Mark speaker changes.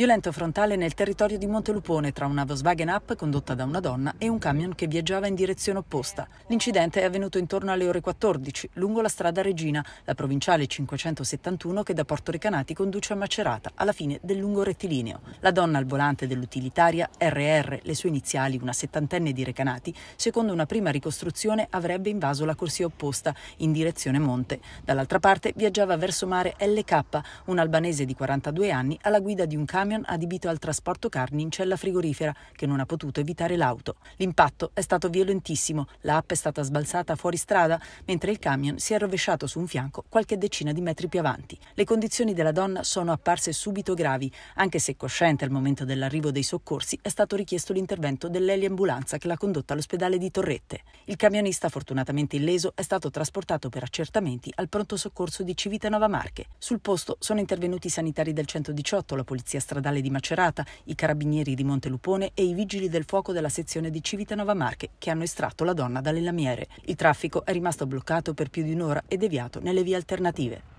Speaker 1: Violento frontale nel territorio di Montelupone tra una Volkswagen Up condotta da una donna e un camion che viaggiava in direzione opposta. L'incidente è avvenuto intorno alle ore 14 lungo la strada Regina, la provinciale 571 che da Porto Recanati conduce a Macerata alla fine del lungo rettilineo. La donna al volante dell'utilitaria RR, le sue iniziali una settantenne di Recanati, secondo una prima ricostruzione avrebbe invaso la corsia opposta in direzione monte. Dall'altra parte viaggiava verso mare LK, un albanese di 42 anni alla guida di un camion camion adibito al trasporto carni in cella frigorifera, che non ha potuto evitare l'auto. L'impatto è stato violentissimo, la app è stata sbalzata fuori strada, mentre il camion si è rovesciato su un fianco qualche decina di metri più avanti. Le condizioni della donna sono apparse subito gravi, anche se cosciente al momento dell'arrivo dei soccorsi è stato richiesto l'intervento dell'eliambulanza che l'ha condotta all'ospedale di Torrette. Il camionista, fortunatamente illeso, è stato trasportato per accertamenti al pronto soccorso di Civitanova Marche. Sul posto sono intervenuti i sanitari del 118, la polizia stradale stradale di Macerata, i carabinieri di Montelupone e i vigili del fuoco della sezione di Civitanova Marche che hanno estratto la donna dalle lamiere. Il traffico è rimasto bloccato per più di un'ora e deviato nelle vie alternative.